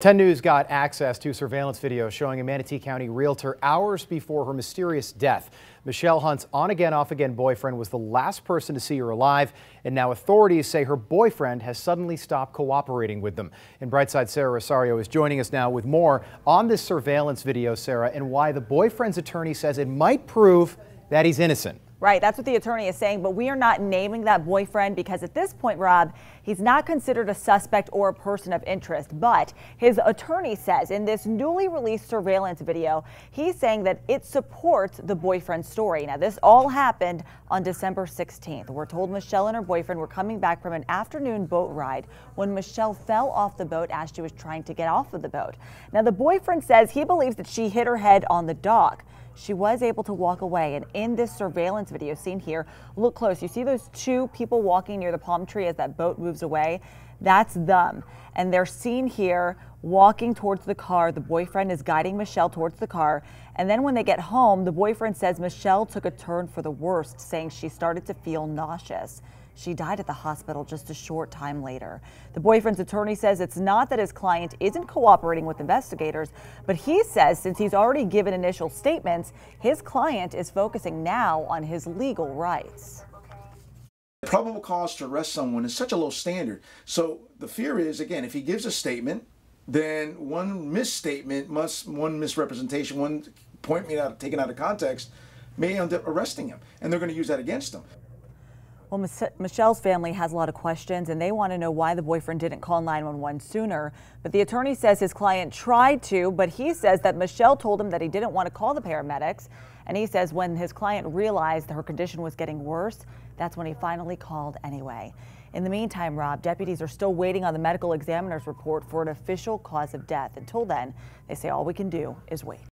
10 News got access to surveillance video showing a Manatee County realtor hours before her mysterious death. Michelle Hunt's on again, off again boyfriend was the last person to see her alive, and now authorities say her boyfriend has suddenly stopped cooperating with them. And Brightside Sarah Rosario is joining us now with more on this surveillance video, Sarah, and why the boyfriend's attorney says it might prove that he's innocent. Right, that's what the attorney is saying, but we are not naming that boyfriend because at this point, Rob, he's not considered a suspect or a person of interest. But his attorney says in this newly released surveillance video, he's saying that it supports the boyfriend story. Now, this all happened on December 16th. We're told Michelle and her boyfriend were coming back from an afternoon boat ride when Michelle fell off the boat as she was trying to get off of the boat. Now, the boyfriend says he believes that she hit her head on the dock. She was able to walk away. And in this surveillance video seen here, look close. You see those two people walking near the palm tree as that boat moves away? That's them. And they're seen here walking towards the car. The boyfriend is guiding Michelle towards the car. And then when they get home, the boyfriend says Michelle took a turn for the worst, saying she started to feel nauseous. She died at the hospital just a short time later. The boyfriend's attorney says it's not that his client isn't cooperating with investigators, but he says since he's already given initial statements, his client is focusing now on his legal rights. Probable cause to arrest someone is such a low standard. So the fear is, again, if he gives a statement, then one misstatement, must one misrepresentation, one point made out taken out of context, may end up arresting him, and they're going to use that against him. Well, Michelle's family has a lot of questions and they want to know why the boyfriend didn't call 911 sooner. But the attorney says his client tried to, but he says that Michelle told him that he didn't want to call the paramedics. And he says when his client realized her condition was getting worse, that's when he finally called anyway. In the meantime, Rob, deputies are still waiting on the medical examiner's report for an official cause of death. Until then, they say all we can do is wait.